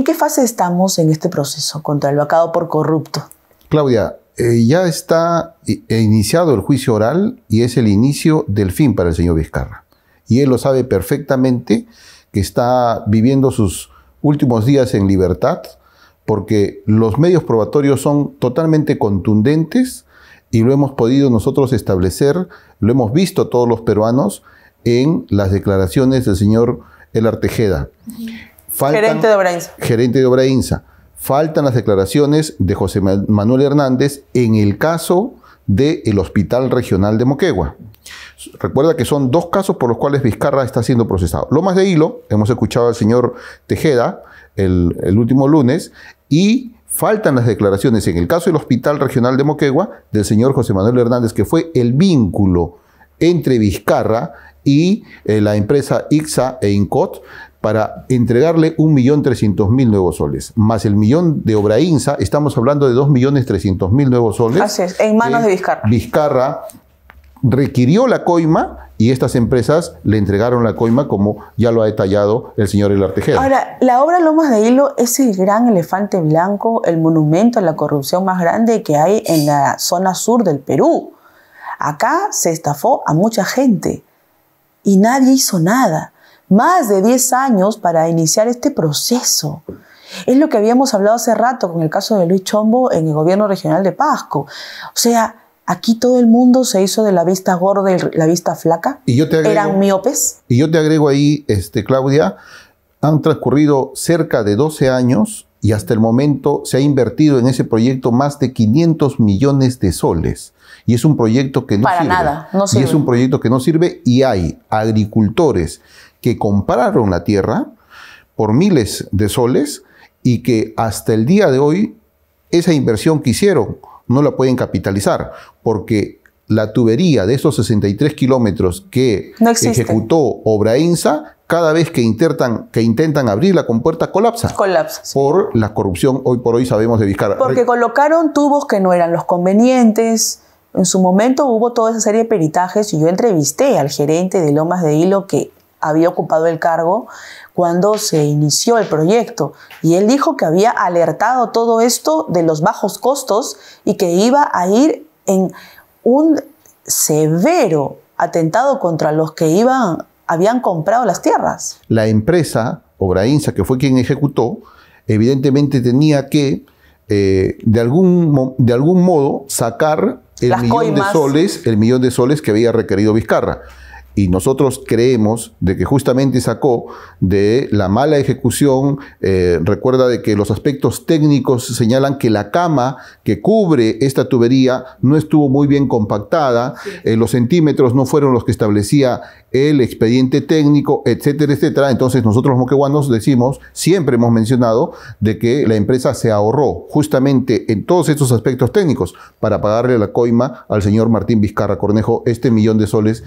¿En qué fase estamos en este proceso contra el vacado por corrupto? Claudia, eh, ya está e iniciado el juicio oral y es el inicio del fin para el señor Vizcarra. Y él lo sabe perfectamente, que está viviendo sus últimos días en libertad, porque los medios probatorios son totalmente contundentes y lo hemos podido nosotros establecer, lo hemos visto todos los peruanos en las declaraciones del señor El Artejeda gerente de Obrainsa. Gerente de Obrainsa. Faltan las declaraciones de José Manuel Hernández en el caso del Hospital Regional de Moquegua. Recuerda que son dos casos por los cuales Vizcarra está siendo procesado. Lo más de Hilo, hemos escuchado al señor Tejeda el, último lunes, y faltan las declaraciones en el caso del Hospital Regional de Moquegua del señor José Manuel Hernández, que fue el vínculo entre Vizcarra y eh, la empresa IXA e INCOT para entregarle 1.300.000 nuevos soles, más el millón de obra Obrainsa, estamos hablando de 2.300.000 nuevos soles. Así es, en manos eh, de Vizcarra. Vizcarra requirió la coima y estas empresas le entregaron la coima como ya lo ha detallado el señor El Artejero. Ahora, la obra Lomas de Hilo es el gran elefante blanco, el monumento a la corrupción más grande que hay en la zona sur del Perú. Acá se estafó a mucha gente y nadie hizo nada más de 10 años para iniciar este proceso. Es lo que habíamos hablado hace rato con el caso de Luis Chombo en el gobierno regional de Pasco. O sea, aquí todo el mundo se hizo de la vista gorda y la vista flaca. Y yo te agrego, Eran miopes. Y yo te agrego ahí, este, Claudia, han transcurrido cerca de 12 años y hasta el momento se ha invertido en ese proyecto más de 500 millones de soles. Y es un proyecto que no sirve. Para nada, no sirve. Y es un proyecto que no sirve y hay agricultores que compraron la tierra por miles de soles y que hasta el día de hoy esa inversión que hicieron no la pueden capitalizar porque la tubería de esos 63 kilómetros que ejecutó Obrainsa cada vez que intentan, que intentan abrir la compuerta colapsa. Colapsa. Por la corrupción, hoy por hoy sabemos de Vizcarra. Porque colocaron tubos que no eran los convenientes. En su momento hubo toda esa serie de peritajes y yo entrevisté al gerente de Lomas de Hilo que había ocupado el cargo cuando se inició el proyecto y él dijo que había alertado todo esto de los bajos costos y que iba a ir en un severo atentado contra los que iban, habían comprado las tierras. La empresa, Obrainsa, que fue quien ejecutó, evidentemente tenía que eh, de, algún, de algún modo sacar el millón de soles, el millón de soles que había requerido Vizcarra. Y nosotros creemos de que justamente sacó de la mala ejecución, eh, recuerda de que los aspectos técnicos señalan que la cama que cubre esta tubería no estuvo muy bien compactada, eh, los centímetros no fueron los que establecía el expediente técnico, etcétera, etcétera. Entonces nosotros los moqueguanos decimos, siempre hemos mencionado, de que la empresa se ahorró justamente en todos estos aspectos técnicos para pagarle la coima al señor Martín Vizcarra Cornejo este millón de soles